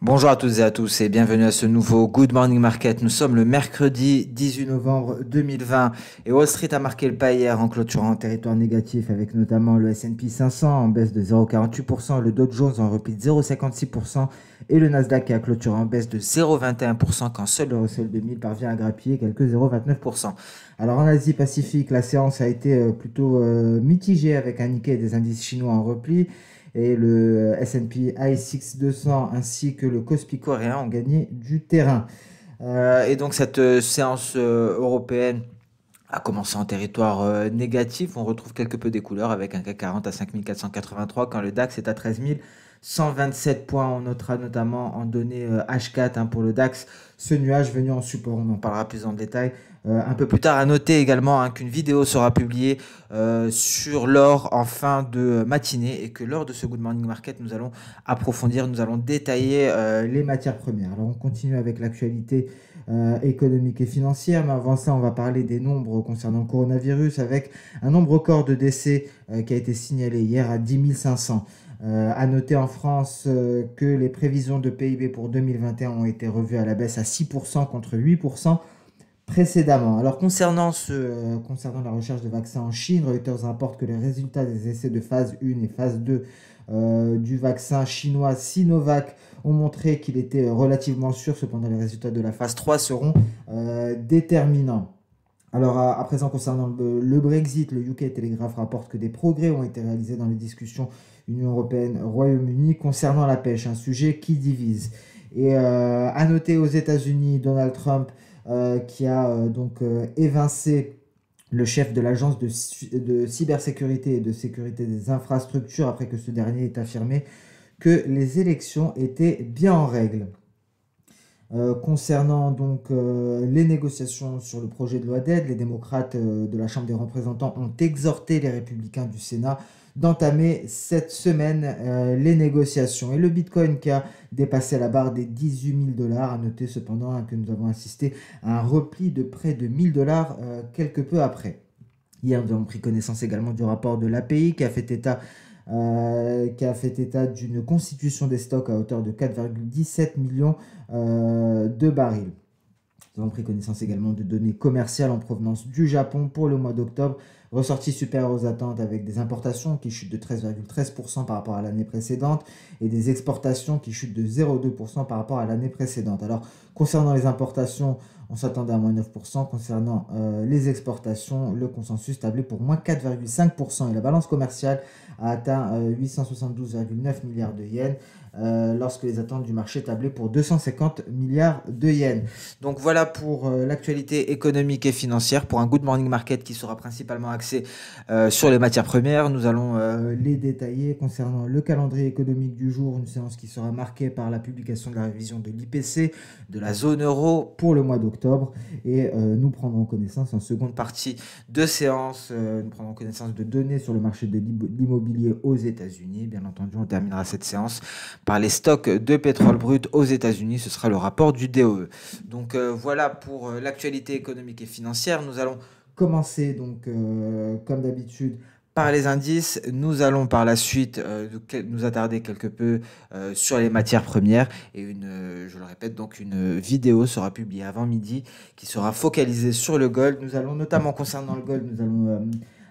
Bonjour à toutes et à tous et bienvenue à ce nouveau Good Morning Market. Nous sommes le mercredi 18 novembre 2020 et Wall Street a marqué le pas hier en clôturant en territoire négatif avec notamment le S&P 500 en baisse de 0,48%, le Dow Jones en repli de 0,56% et le Nasdaq qui a clôturé en baisse de 0,21% quand seul le Russell 2000 parvient à grappiller quelques 0,29%. Alors en Asie-Pacifique, la séance a été euh, plutôt euh, mitigée avec un Nikkei des indices chinois en repli et le S&P i ainsi que le Kospi coréen ont gagné du terrain. Euh, et donc cette euh, séance euh, européenne a commencé en territoire négatif. On retrouve quelque peu des couleurs avec un CAC 40 à 5483 quand le DAX est à 13 000. 127 points. On notera notamment en données H4 euh, hein, pour le DAX. Ce nuage venu en support, on en parlera plus en détail. Euh, un peu plus tard, à noter également hein, qu'une vidéo sera publiée euh, sur l'or en fin de matinée et que lors de ce Good Morning Market, nous allons approfondir, nous allons détailler les matières premières. Alors on continue avec l'actualité économique et financière, mais avant ça, on va parler des nombres concernant le coronavirus avec un nombre record de décès qui a été signalé hier à 10 500. A euh, à noter en France euh, que les prévisions de PIB pour 2021 ont été revues à la baisse à 6% contre 8% précédemment. Alors concernant, ce, euh, concernant la recherche de vaccins en Chine, Reuters rapporte que les résultats des essais de phase 1 et phase 2 du vaccin chinois Sinovac ont montré qu'il était relativement sûr, cependant les résultats de la phase 3 seront déterminants. Alors, à, présent, concernant le, Brexit, le UK Telegraph rapporte que des progrès ont été réalisés dans les discussions Union européenne-Royaume-Uni concernant la pêche, un sujet qui divise. Et euh, à noter aux États-Unis, Donald Trump euh, qui a euh, donc évincé le chef de l'agence de, de, cybersécurité et de sécurité des infrastructures après que ce dernier ait affirmé que les élections étaient bien en règle. Euh, concernant donc euh, les négociations sur le projet de loi d'aide, les démocrates euh, de la Chambre des représentants ont exhorté les républicains du Sénat d'entamer cette semaine les négociations. Et le Bitcoin qui a dépassé la barre des 18 000 dollars, à noter cependant hein, que nous avons assisté à un repli de près de 1000 dollars quelque peu après. Hier, nous avons pris connaissance également du rapport de l'API qui a fait état euh, qui a fait état d'une constitution des stocks à hauteur de 4,17 millions euh, de barils. Nous avons pris connaissance également de données commerciales en provenance du Japon pour le mois d'octobre ressorti supérieur aux attentes avec des importations qui chutent de 13,13% par rapport à l'année précédente et des exportations qui chutent de 0,2% par rapport à l'année précédente. Alors concernant les importations, on s'attendait à moins 9%. Concernant euh, les exportations, le consensus tablé pour moins 4,5%. Et la balance commerciale a atteint 872,9 euh, milliards de yens, euh, lorsque les attentes du marché tablaient pour 250 milliards de yens. Donc voilà pour l'actualité économique et financière, pour un Good Morning Market qui sera principalement euh, sur les matières premières. Nous allons euh, les détailler concernant le calendrier économique du jour, une séance qui sera marquée par la publication de la révision de l'IPC, de la zone euro pour le mois d'octobre. Et euh, nous prendrons connaissance en seconde partie de séance, nous prendrons connaissance de données sur le marché de l'immobilier aux États-Unis. Bien entendu, on terminera cette séance par les stocks de pétrole brut aux États-Unis. Ce sera le rapport du DOE. Donc voilà pour l'actualité économique et financière. Nous allons commencer donc euh, comme d'habitude par les indices. Nous allons par la suite euh, nous attarder quelque peu euh, sur les matières premières et une, je le répète, donc une vidéo sera publiée avant midi qui sera focalisée sur le gold. Nous allons notamment concernant le gold, nous allons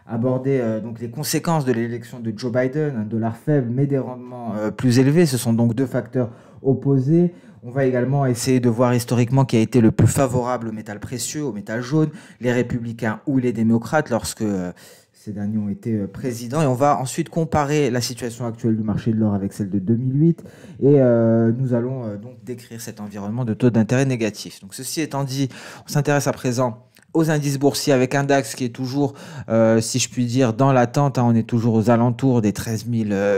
aborder donc les conséquences de l'élection de Joe Biden, un dollar faible mais des rendements plus élevés. Ce sont donc deux facteurs opposés. On va également essayer de voir historiquement qui a été le plus favorable au métal précieux, au métal jaune, les républicains ou les démocrates lorsque euh, ces derniers ont été euh, présidents. Et on va ensuite comparer la situation actuelle du marché de l'or avec celle de 2008. Et euh, nous allons donc décrire cet environnement de taux d'intérêt négatif. Donc ceci étant dit, on s'intéresse à présent aux indices boursiers avec un DAX qui est toujours, euh, si je puis dire, dans l'attente. Hein. on est toujours aux alentours des 13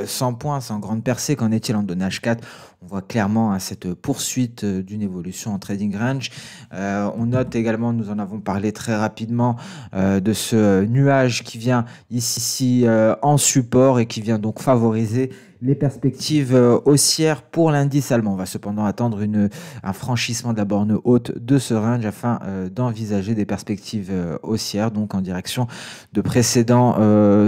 100 points sans grande percée. Qu'en est-il en donnage 4 on voit clairement hein, cette poursuite euh, d'une évolution en trading range. Euh, on note également, nous en avons parlé très rapidement, de ce nuage qui vient ici, ici en support et qui vient donc favoriser les perspectives euh, haussières pour l'indice allemand. On va cependant attendre une, un franchissement de la borne haute de ce range afin euh, d'envisager des perspectives euh, haussières, donc en direction de précédents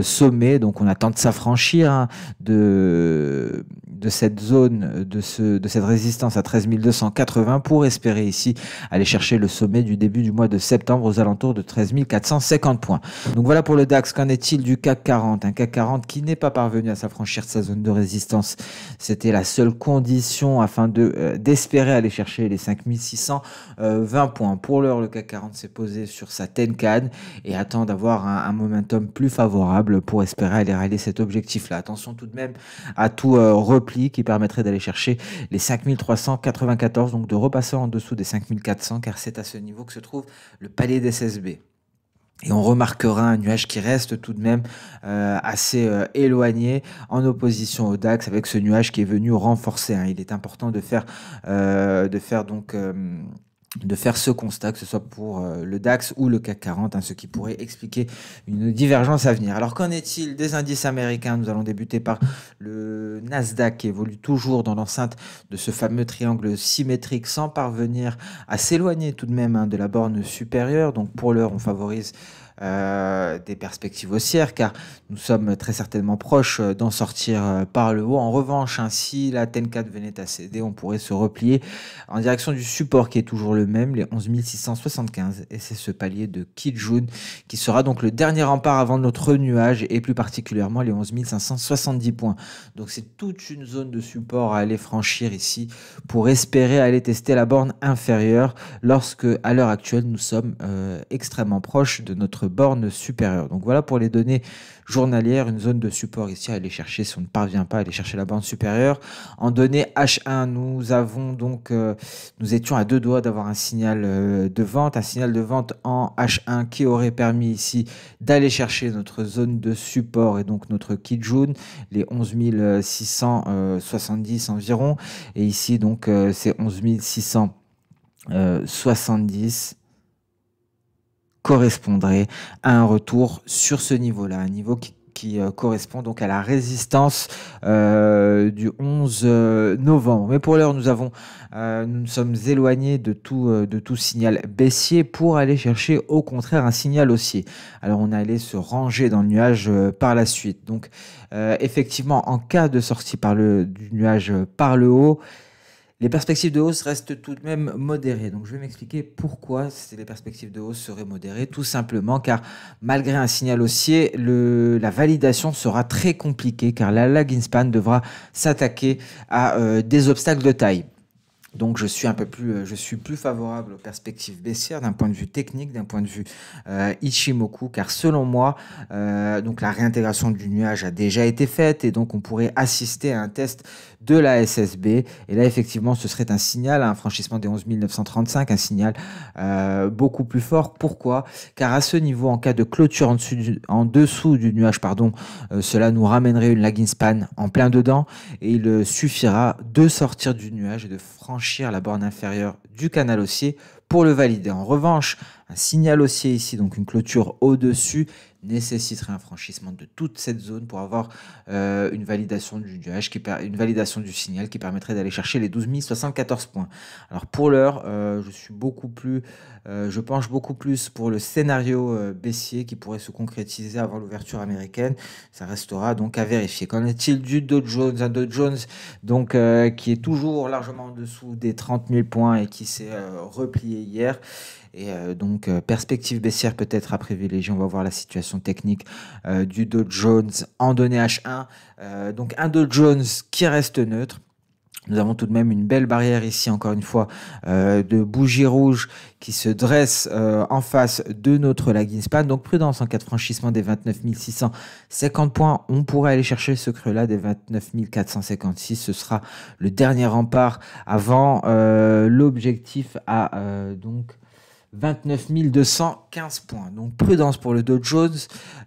sommets. Donc on attend de s'affranchir hein, de de cette zone, euh, de, ce, de cette résistance à 13 280 pour espérer ici aller chercher le sommet du début du mois de septembre aux alentours de 13 450 points. Donc voilà pour le DAX. Qu'en est-il du CAC 40 Un CAC 40 qui n'est pas parvenu à s'affranchir de sa zone de résistance. C'était la seule condition afin de euh, d'espérer aller chercher les 5620 euh, points. Pour l'heure, le CAC 40 s'est posé sur sa Tenkan et attend d'avoir un, momentum plus favorable pour espérer aller réaliser cet objectif-là. Attention tout de même à tout euh, qui permettrait d'aller chercher les 5394, donc de repasser en dessous des 5400, car c'est à ce niveau que se trouve le palais des SSB. Et on remarquera un nuage qui reste tout de même euh, assez euh, éloigné en opposition au DAX avec ce nuage qui est venu renforcer. Hein. Il est important de faire, euh, de faire donc de faire ce constat, que ce soit pour euh, le DAX ou le CAC 40, hein, ce qui pourrait expliquer une divergence à venir. Alors qu'en est-il des indices américains Nous allons débuter par le Nasdaq qui évolue toujours dans l'enceinte de ce fameux triangle symétrique sans parvenir à s'éloigner tout de même hein, de la borne supérieure. Donc pour l'heure, on favorise euh, des perspectives haussières, car nous sommes très certainement proches euh, d'en sortir euh, par le haut. En revanche, ainsi hein, si la TEN4 venait à céder, on pourrait se replier en direction du support qui est toujours le même, les 11 675. Et c'est ce palier de Kijun qui sera donc le dernier rempart avant notre nuage, et plus particulièrement les 11 570 points. Donc c'est toute une zone de support à aller franchir ici pour espérer aller tester la borne inférieure lorsque, à l'heure actuelle, nous sommes extrêmement proches de notre borne supérieure. Donc voilà pour les données journalières, une zone de support ici à aller chercher si on ne parvient pas à aller chercher la borne supérieure. En données H1, nous avons donc euh, nous étions à deux doigts d'avoir un signal euh, de vente, un signal de vente en H1 qui aurait permis ici d'aller chercher notre zone de support et donc notre Kijun, les 11 670 euh, environ et ici donc c'est 11 670 correspondrait à un retour sur ce niveau-là, un niveau qui euh, correspond donc à la résistance euh, du 11 euh, novembre. Mais pour l'heure, nous avons, nous sommes éloignés de tout, de tout signal baissier pour aller chercher au contraire un signal haussier. Alors on allait se ranger dans le nuage par la suite. Donc effectivement, en cas de sortie par du nuage par le haut, les perspectives de hausse restent tout de même modérées. Donc je vais m'expliquer pourquoi les perspectives de hausse seraient modérées. Tout simplement car malgré un signal haussier, la validation sera très compliquée car la span devra s'attaquer à euh, des obstacles de taille. Donc je suis un peu plus, euh, je suis plus favorable aux perspectives baissières d'un point de vue technique, d'un point de vue euh, Ichimoku, car selon moi, donc la réintégration du nuage a déjà été faite et donc on pourrait assister à un test de la SSB. Et là, effectivement, ce serait un signal, un franchissement des 11 935, un signal euh, beaucoup plus fort. Pourquoi Car à ce niveau, en cas de clôture en, en dessous du nuage, pardon, euh, cela nous ramènerait une lagging span en plein dedans. Et il euh, suffira de sortir du nuage et de franchir la borne inférieure du canal haussier pour le valider. En revanche, un signal haussier ici, donc une clôture au-dessus, nécessiterait un franchissement de toute cette zone pour avoir euh, une, validation du, du qui une validation du signal qui permettrait d'aller chercher les 12 074 points. Alors pour l'heure, euh, je suis beaucoup plus, euh, je penche beaucoup plus pour le scénario baissier qui pourrait se concrétiser avant l'ouverture américaine. Ça restera donc à vérifier. Qu'en est-il du Dow Jones Un Dow Jones donc qui est toujours largement en dessous des 30 000 points et qui s'est replié hier. Et euh, donc, euh, perspective baissière peut-être à privilégier. On va voir la situation technique euh, du Dow Jones en données H1. donc, un Dow Jones qui reste neutre. Nous avons tout de même une belle barrière ici, encore une fois, euh, de bougies rouges qui se dresse euh, en face de notre lagging span. Donc prudence en cas de franchissement des 29 650 points. On pourrait aller chercher ce creux-là des 29 456. Ce sera le dernier rempart avant euh, l'objectif à donc 29 215 points. Donc prudence pour le Dow Jones,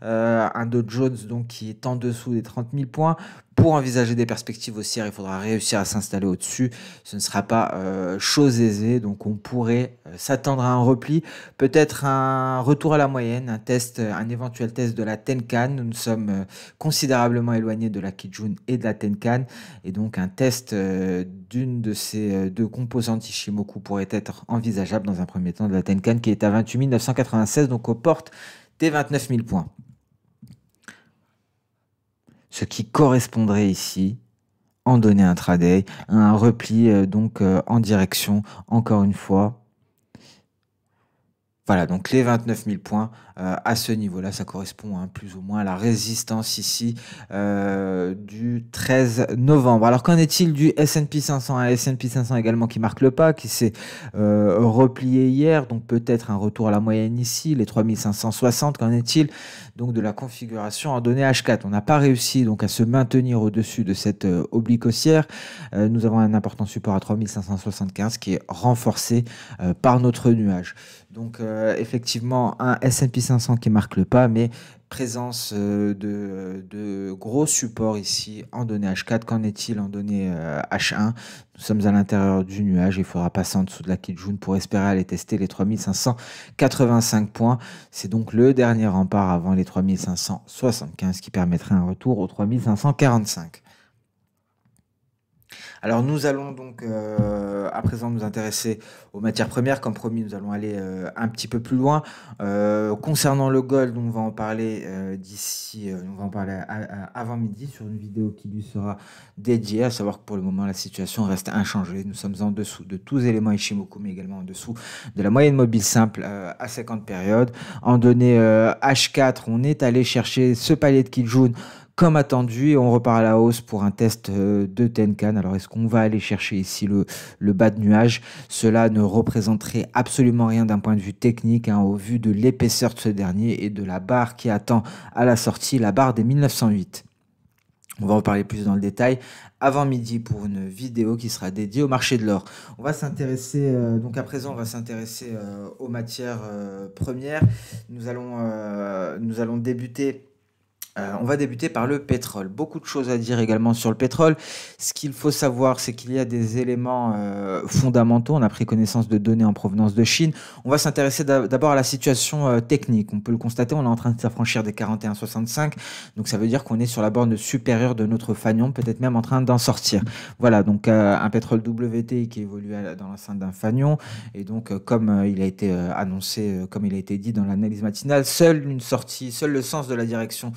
un Dow Jones donc qui est en dessous des 30 000 points. Pour envisager des perspectives haussières, il faudra réussir à s'installer au-dessus. Ce ne sera pas euh, chose aisée, donc on pourrait euh, s'attendre à un repli, peut-être un retour à la moyenne, un test, euh, un éventuel test de la Tenkan. Nous, sommes considérablement éloignés de la Kijun et de la Tenkan, et donc un test d'une de ces deux composantes Ishimoku pourrait être envisageable dans un premier temps de la Tenkan qui est à 28 996, donc aux portes des 29 000 points ce qui correspondrait ici en données intraday, un repli euh, donc euh, en direction, encore une fois. Voilà, donc les 29 000 points euh, à ce niveau-là. Ça correspond hein, plus ou moins à la résistance ici euh, du 13 novembre. Alors qu'en est-il du S&P 500 Un S&P 500 également qui marque le pas, qui s'est euh, replié hier, donc peut-être un retour à la moyenne ici, les 3560. Qu'en est-il donc de la configuration en données H4 On n'a pas réussi donc à se maintenir au-dessus de cette oblique haussière. nous avons un important support à 3575 qui est renforcé par notre nuage. Donc effectivement un S&P 500 qui marque le pas, mais présence euh, euh, de, gros supports ici en données H4. Qu'en est-il en données euh, H1 Nous sommes à l'intérieur du nuage, il faudra passer en dessous de la Kijun pour espérer aller tester les 3585 points. C'est donc le dernier rempart avant les 3575 qui permettrait un retour aux 3545. Alors nous allons donc euh, à présent nous intéresser aux matières premières. Comme promis, nous allons aller euh, un petit peu plus loin. Euh, concernant le gold, on va en parler d'ici, on va en parler avant midi sur une vidéo qui lui sera dédiée. À savoir que pour le moment, la situation reste inchangée. Nous sommes en dessous de tous éléments Ishimoku, mais également en dessous de la moyenne mobile simple à 50 périodes. En données H4, on est allé chercher ce palier de Kijun comme attendu. On repart à la hausse pour un test euh, de Tenkan. Alors, est-ce qu'on va aller chercher ici le, bas de nuage Cela ne représenterait absolument rien d'un point de vue technique hein, au vu de l'épaisseur de ce dernier et de la barre qui attend à la sortie, la barre des 1908. On va en parler plus dans le détail avant midi pour une vidéo qui sera dédiée au marché de l'or. On va s'intéresser, euh, donc à présent, on va s'intéresser euh, aux matières premières. Nous allons, nous allons débuter euh, on va débuter par le pétrole. Beaucoup de choses à dire également sur le pétrole. Ce qu'il faut savoir, c'est qu'il y a des éléments euh, fondamentaux. On a pris connaissance de données en provenance de Chine. On va s'intéresser d'abord à la situation euh, technique. On peut le constater, on est en train de s'affranchir des 41-65. Donc ça veut dire qu'on est sur la borne supérieure de notre fanion, peut-être même en train d'en sortir. Voilà, donc un pétrole WT qui évolue dans l'enceinte d'un fanion. Et donc, comme il a été annoncé, comme il a été dit dans l'analyse matinale, seule une sortie, seul le sens de la direction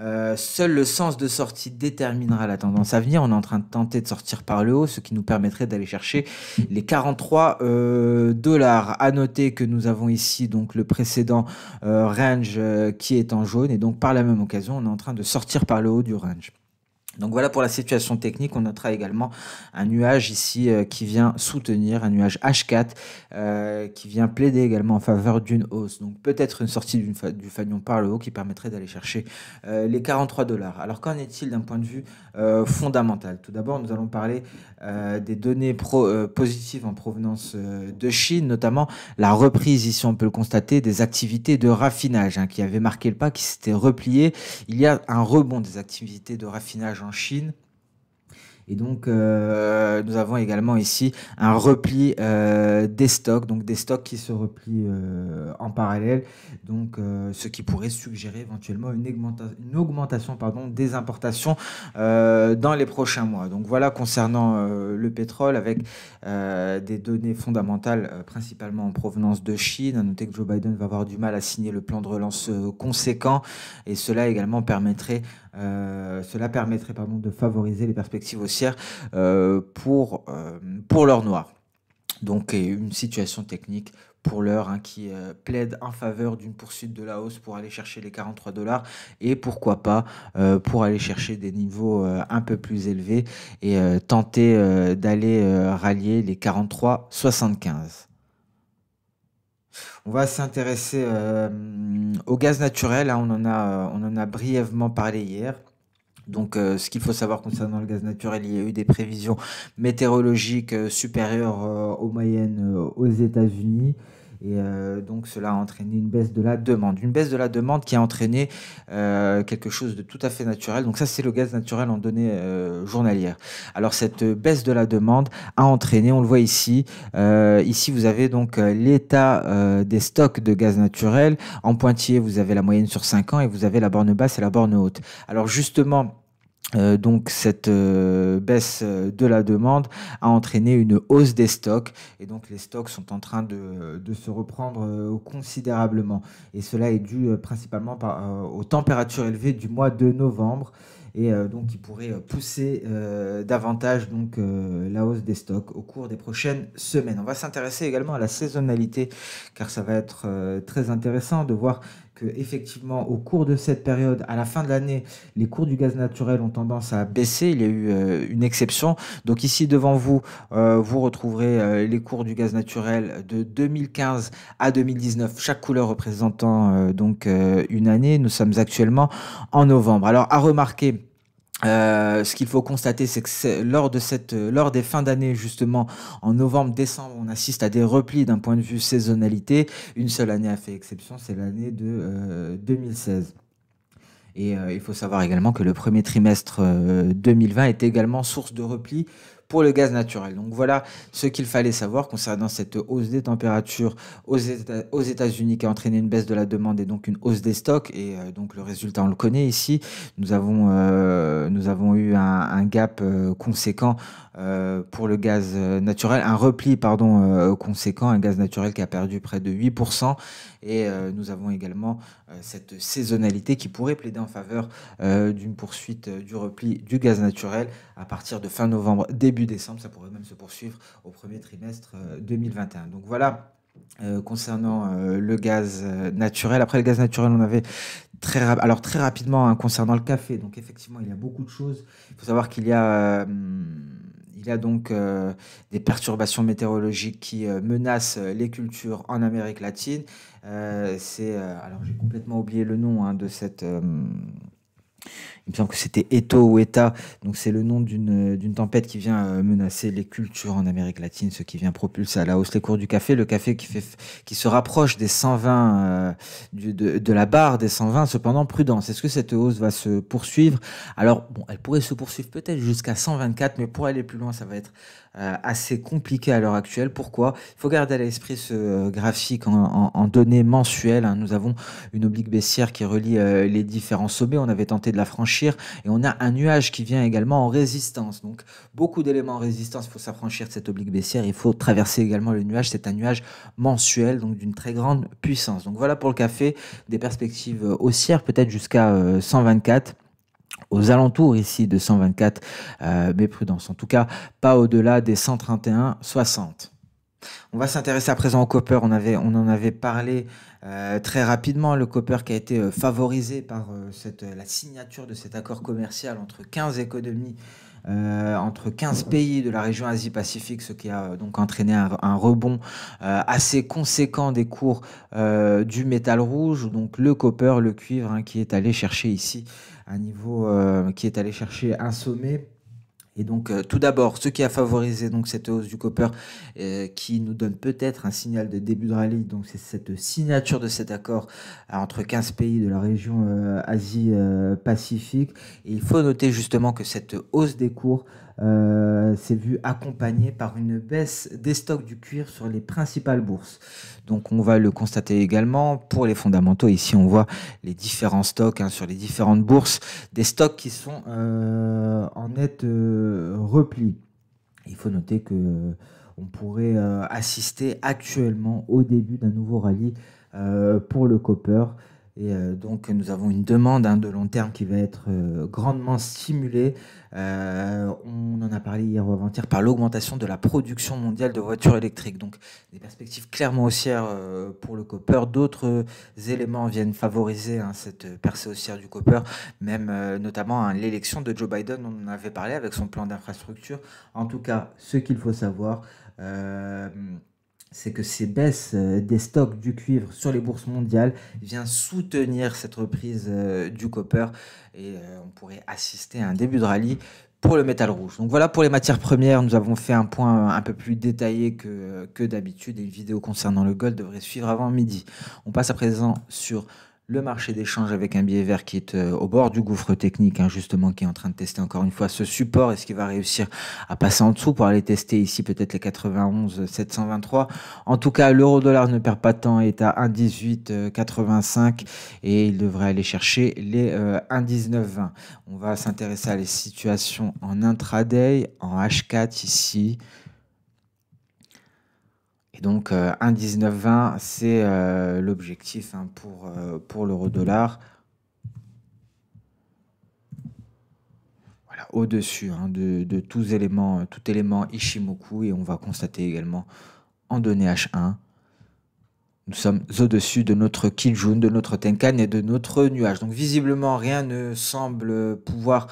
euh, seul le sens de sortie déterminera la tendance à venir. On est en train de tenter de sortir par le haut, ce qui nous permettrait d'aller chercher les 43 euh, dollars. À noter que nous avons ici donc le précédent euh, range qui est en jaune et donc par la même occasion, on est en train de sortir par le haut du range. Donc voilà pour la situation technique, on notera également un nuage ici euh, qui vient soutenir, un nuage H4 euh, qui vient plaider également en faveur d'une hausse. Donc peut-être une sortie du fanion par le haut qui permettrait d'aller chercher euh, les 43 dollars. Alors qu'en est-il d'un point de vue fondamental Tout d'abord, nous allons parler des données positives en provenance de Chine, notamment la reprise, ici on peut le constater, des activités de raffinage hein, qui avaient marqué le pas, qui s'était replié. Il y a un rebond des activités de raffinage en Chine. Et donc, euh, nous avons également ici un repli euh, des stocks, donc des stocks qui se replient euh, en parallèle, donc ce qui pourrait suggérer éventuellement une, une augmentation pardon, des importations dans les prochains mois. Donc voilà concernant le pétrole avec des données fondamentales principalement en provenance de Chine. À noter que Joe Biden va avoir du mal à signer le plan de relance conséquent et cela également permettrait euh, cela permettrait pardon, de favoriser les perspectives haussières euh, pour, euh, pour l'or noir. Donc une situation technique pour l'heure hein, qui euh, plaide en faveur d'une poursuite de la hausse pour aller chercher les 43 dollars et pourquoi pas pour aller chercher des niveaux un peu plus élevés et tenter d'aller rallier les 43,75. On va s'intéresser euh, au gaz naturel. Hein, euh, on, en a, brièvement parlé hier. Donc, euh, ce qu'il faut savoir concernant le gaz naturel, il y a eu des prévisions météorologiques supérieures aux moyennes aux États-Unis. Et euh, donc cela a entraîné une baisse de la demande. Une baisse de la demande qui a entraîné euh, quelque chose de tout à fait naturel. Donc ça, c'est le gaz naturel en données euh, journalières. Alors cette baisse de la demande a entraîné, on le voit ici, ici vous avez donc l'état des stocks de gaz naturel. En pointillé, vous avez la moyenne sur 5 ans et vous avez la borne basse et la borne haute. Alors justement, euh, donc cette euh, baisse euh, de la demande a entraîné une hausse des stocks et donc les stocks sont en train de, se reprendre considérablement et cela est dû principalement aux températures élevées du mois de novembre et euh, donc qui pourrait euh, pousser euh, davantage donc, la hausse des stocks au cours des prochaines semaines. On va s'intéresser également à la saisonnalité car ça va être très intéressant de voir que effectivement au cours de cette période, à la fin de l'année, les cours du gaz naturel ont tendance à baisser. Il y a eu une exception. Donc ici devant vous, vous retrouverez les cours du gaz naturel de 2015 à 2019, chaque couleur représentant donc une année. Nous sommes actuellement en novembre. Alors à remarquer euh, ce qu'il faut constater, c'est que lors, de euh, lors des fins d'année, justement, en novembre-décembre, on assiste à des replis d'un point de vue saisonnalité. Une seule année a fait exception, c'est l'année de 2016. Euh, Et il faut savoir également que le premier trimestre 2020 est également source de repli le gaz naturel. Donc voilà ce qu'il fallait savoir concernant cette hausse des températures aux États-Unis qui a entraîné une baisse de la demande et donc une hausse des stocks. Et euh, donc le résultat, on le connaît ici. Nous avons, euh, nous avons eu un, gap euh, conséquent pour le gaz naturel, un repli pardon, conséquent, un gaz naturel qui a perdu près de 8%. Et nous avons également cette saisonnalité qui pourrait plaider en faveur d'une poursuite du repli du gaz naturel à partir de fin novembre, début décembre, ça pourrait même se poursuivre au premier trimestre 2021. Euh, donc voilà. Euh, concernant euh, le gaz naturel. Après le gaz naturel, on avait très, alors, très rapidement hein, concernant le café. Donc effectivement, il y a beaucoup de choses. Il faut savoir qu'il y a... il y a donc des perturbations météorologiques qui menacent les cultures en Amérique latine. c'est alors j'ai complètement oublié le nom hein, de cette il me semble que c'était Eto ou Eta, donc c'est le nom d'une tempête qui vient euh, menacer les cultures en Amérique latine, ce qui vient propulser à la hausse les cours du café. Le café qui, fait, qui se rapproche des 120, euh, de, la barre des 120, cependant prudence. Est-ce que cette hausse va se poursuivre Alors, bon, elle pourrait se poursuivre peut-être jusqu'à 124, mais pour aller plus loin, ça va être euh, assez compliqué à l'heure actuelle. Pourquoi Il faut garder à l'esprit ce euh, graphique en, données mensuelles. Hein. Nous avons une oblique baissière qui relie euh, les différents sommets. On avait tenté de la franchir et on a un nuage qui vient également en résistance. Donc beaucoup d'éléments en résistance. Il faut s'affranchir de cette oblique baissière. Il faut traverser également le nuage. C'est un nuage mensuel, donc d'une très grande puissance. Donc voilà pour le café, des perspectives haussières peut-être jusqu'à 124 aux alentours ici de 124, mais prudence, en tout cas pas au-delà des 131,60. On va s'intéresser à présent au copper. On, en avait parlé euh, très rapidement. Le copper qui a été euh, favorisé par euh, la signature de cet accord commercial entre 15 économies euh, entre 15 pays de la région Asie-Pacifique, ce qui a euh, donc entraîné un, rebond euh, assez conséquent des cours du métal rouge, donc le copper, le cuivre, hein, qui est allé chercher ici un niveau, qui est allé chercher un sommet et donc, euh, tout d'abord, ce qui a favorisé donc, cette hausse du copper, euh, qui nous donne peut-être un signal de début de rallye, c'est cette signature de cet accord entre 15 pays de la région euh, Asie-Pacifique. il faut noter justement que cette hausse des cours euh, c'est vu accompagné par une baisse des stocks du cuir sur les principales bourses. Donc on va le constater également pour les fondamentaux. Ici on voit les différents stocks hein, sur les différentes bourses, des stocks qui sont euh, en net euh, repli. Il faut noter que on pourrait assister actuellement au début d'un nouveau rallye pour le copper. Et euh, donc, nous avons une demande hein, de long terme qui va être euh, grandement stimulée. Euh, on en a parlé hier ou avant-hier par l'augmentation de la production mondiale de voitures électriques. Donc, des perspectives clairement haussières pour le copper. D'autres éléments viennent favoriser hein, cette percée haussière du copper, même notamment hein, l'élection de Joe Biden. On en avait parlé avec son plan d'infrastructure. En tout cas, ce qu'il faut savoir c'est que ces baisses euh, des stocks du cuivre sur les bourses mondiales vient soutenir cette reprise euh, du copper et euh, on pourrait assister à un début de rallye pour le métal rouge. Donc voilà pour les matières premières, nous avons fait un point un peu plus détaillé que, que d'habitude et une vidéo concernant le gold devrait suivre avant midi. On passe à présent sur le marché d'échange avec un billet vert qui est euh, au bord du gouffre technique, hein, justement, qui est en train de tester encore une fois ce support. Est-ce qu'il va réussir à passer en dessous pour aller tester ici peut-être les 91 723 En tout cas, l'euro dollar ne perd pas de temps, est à 1,1885 euh, et il devrait aller chercher les 1,1920. Euh, On va s'intéresser à les situations en intraday, en H4 ici. Et donc 1,1920, euh, c'est euh, l'objectif hein, pour, euh, pour l'euro-dollar. Voilà, au-dessus hein, de, tous éléments, tout élément Ishimoku. Et on va constater également en données H1 nous sommes au-dessus de notre Kijun, de notre Tenkan et de notre nuage. Donc visiblement, rien ne semble pouvoir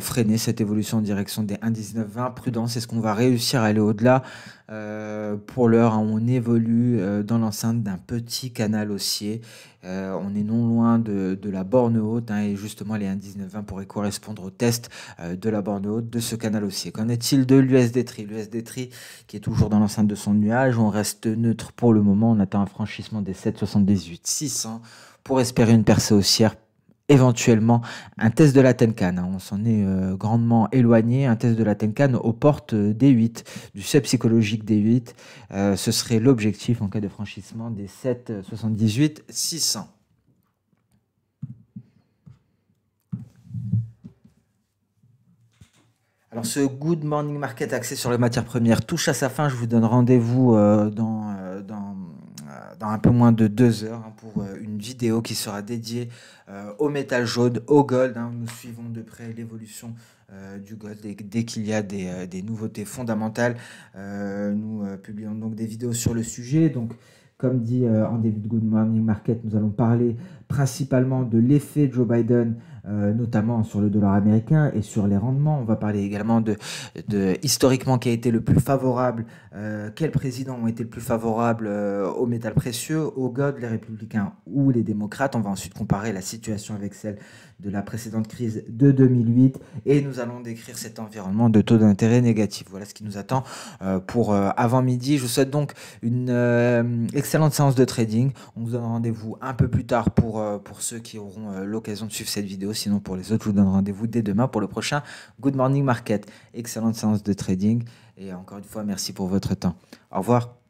freiner cette évolution en direction des 1,1920. Prudence, est-ce qu'on va réussir à aller au-delà euh, pour l'heure, hein, on évolue euh, dans l'enceinte d'un petit canal haussier. Euh, on est non loin de, la borne haute hein, et justement les 1,1920 pourraient correspondre au test de la borne haute de ce canal haussier. Qu'en est-il de l'USD TRI L'USD TRI qui est toujours dans l'enceinte de son nuage. On reste neutre pour le moment. On attend un franchissement des 7,78 600 hein, pour espérer une percée haussière éventuellement un test de la Tenkan. On s'en est euh, grandement éloigné. Un test de la Tenkan aux portes euh, des 8, du seuil psychologique des 8. Euh, ce serait l'objectif en cas de franchissement des 7,78, 600. Alors ce Good Morning Market axé sur les matières premières touche à sa fin. Je vous donne rendez-vous dans, dans dans un peu moins de deux heures hein, pour euh, une vidéo qui sera dédiée euh, au métal jaune, au gold. Hein. nous suivons de près l'évolution euh, du gold. Dès, qu'il y a des, nouveautés fondamentales, nous publions donc des vidéos sur le sujet. Donc, comme dit en début de Good Morning Market, nous allons parler principalement de l'effet Joe Biden, euh, notamment sur le dollar américain et sur les rendements. On va parler également de, historiquement qui a été le plus favorable, euh, quels présidents ont été le plus favorables euh, aux métals précieux, aux gods, les républicains ou les démocrates. On va ensuite comparer la situation avec celle de la précédente crise de 2008 et nous allons décrire cet environnement de taux d'intérêt négatif. Voilà ce qui nous attend pour avant-midi. Je vous souhaite donc une excellente séance de trading. On vous donne rendez-vous un peu plus tard pour euh, pour, ceux qui auront euh, l'occasion de suivre cette vidéo. Sinon, pour les autres, je vous donne rendez-vous dès demain pour le prochain Good Morning Market. Excellente séance de trading. Et encore une fois, merci pour votre temps. Au revoir.